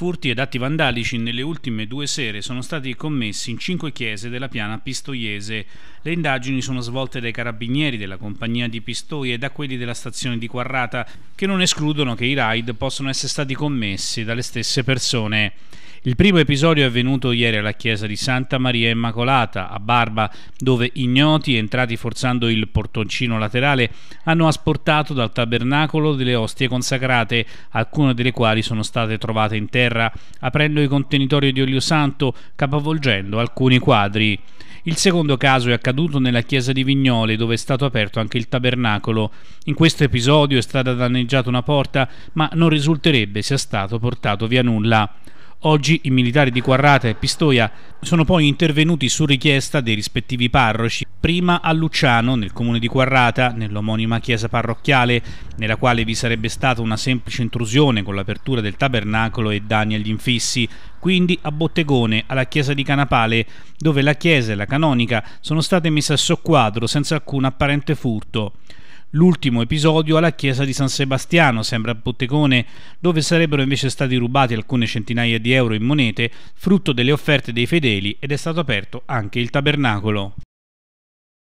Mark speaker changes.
Speaker 1: Furti ed atti vandalici nelle ultime due sere sono stati commessi in cinque chiese della piana pistoiese. Le indagini sono svolte dai carabinieri della compagnia di Pistoia e da quelli della stazione di Quarrata, che non escludono che i raid possano essere stati commessi dalle stesse persone. Il primo episodio è avvenuto ieri alla chiesa di Santa Maria Immacolata, a Barba, dove ignoti, entrati forzando il portoncino laterale, hanno asportato dal tabernacolo delle ostie consacrate, alcune delle quali sono state trovate in terra, aprendo i contenitori di olio santo, capovolgendo alcuni quadri. Il secondo caso è accaduto nella chiesa di Vignole, dove è stato aperto anche il tabernacolo. In questo episodio è stata danneggiata una porta, ma non risulterebbe sia stato portato via nulla. Oggi i militari di Quarrata e Pistoia sono poi intervenuti su richiesta dei rispettivi parroci, prima a Luciano, nel comune di Quarrata, nell'omonima chiesa parrocchiale, nella quale vi sarebbe stata una semplice intrusione con l'apertura del tabernacolo e danni agli infissi, quindi a Bottegone, alla chiesa di Canapale, dove la chiesa e la canonica sono state messe a soqquadro senza alcun apparente furto l'ultimo episodio alla chiesa di San Sebastiano, sembra Bottegone, dove sarebbero invece stati rubati alcune centinaia di euro in monete, frutto delle offerte dei fedeli, ed è stato aperto anche il tabernacolo.